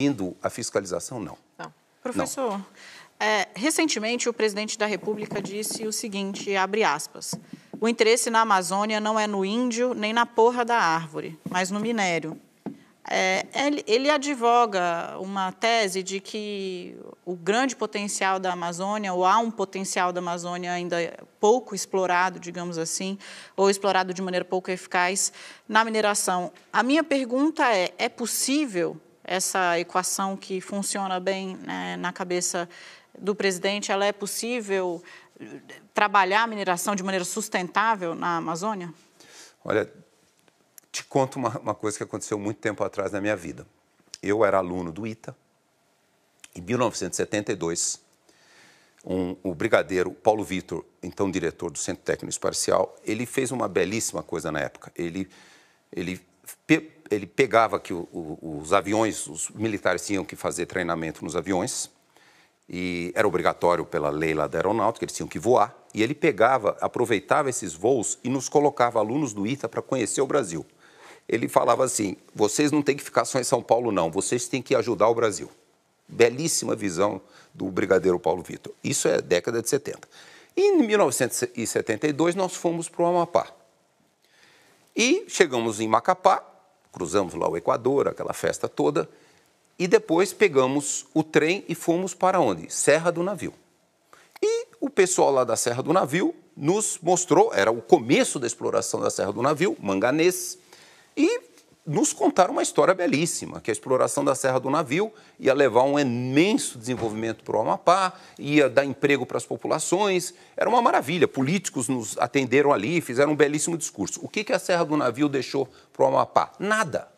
Indo a fiscalização, não. não. Professor, não. É, recentemente o presidente da República disse o seguinte, abre aspas, o interesse na Amazônia não é no índio nem na porra da árvore, mas no minério. É, ele, ele, advoga uma tese de que o grande potencial da Amazônia, ou há um potencial da Amazônia ainda pouco explorado, digamos assim, ou explorado de maneira pouco eficaz na mineração. A minha pergunta é: é possível essa equação que funciona bem né, na cabeça do presidente, ela é possível eh, trabalhar a mineração de maneira sustentável na Amazônia? Olha, te conto uma, uma coisa que aconteceu muito tempo atrás na minha vida. Eu era aluno do ITA. Em 1972, um, o brigadeiro Paulo Vitor, então diretor do Centro Técnico Espacial, ele fez uma belíssima coisa na época. Ele, ele ele pegava que o, o, os aviões, os militares tinham que fazer treinamento nos aviões, e era obrigatório pela lei lá da aeronáutica, eles tinham que voar, e ele pegava, aproveitava esses voos e nos colocava alunos do ITA para conhecer o Brasil. Ele falava assim: vocês não têm que ficar só em São Paulo, não, vocês têm que ajudar o Brasil. Belíssima visão do Brigadeiro Paulo Vitor. Isso é década de 70. E em 1972, nós fomos para o Amapá. E chegamos em Macapá, cruzamos lá o Equador, aquela festa toda, e depois pegamos o trem e fomos para onde? Serra do Navio. E o pessoal lá da Serra do Navio nos mostrou, era o começo da exploração da Serra do Navio, Manganês, e nos contaram uma história belíssima, que é a exploração da Serra do Navio ia levar um imenso desenvolvimento para o Amapá, ia dar emprego para as populações, era uma maravilha. Políticos nos atenderam ali, fizeram um belíssimo discurso. O que, que a Serra do Navio deixou para o Amapá? Nada.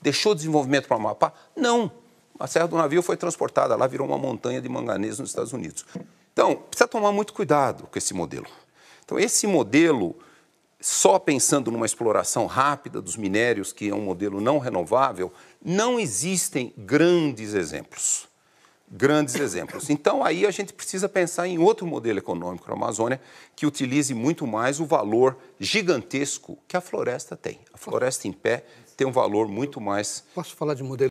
Deixou desenvolvimento para o Amapá? Não. A Serra do Navio foi transportada, lá virou uma montanha de manganês nos Estados Unidos. Então, precisa tomar muito cuidado com esse modelo. Então, esse modelo só pensando numa exploração rápida dos minérios, que é um modelo não renovável, não existem grandes exemplos. Grandes exemplos. Então, aí a gente precisa pensar em outro modelo econômico na Amazônia que utilize muito mais o valor gigantesco que a floresta tem. A floresta em pé tem um valor muito mais. Posso falar de modelo?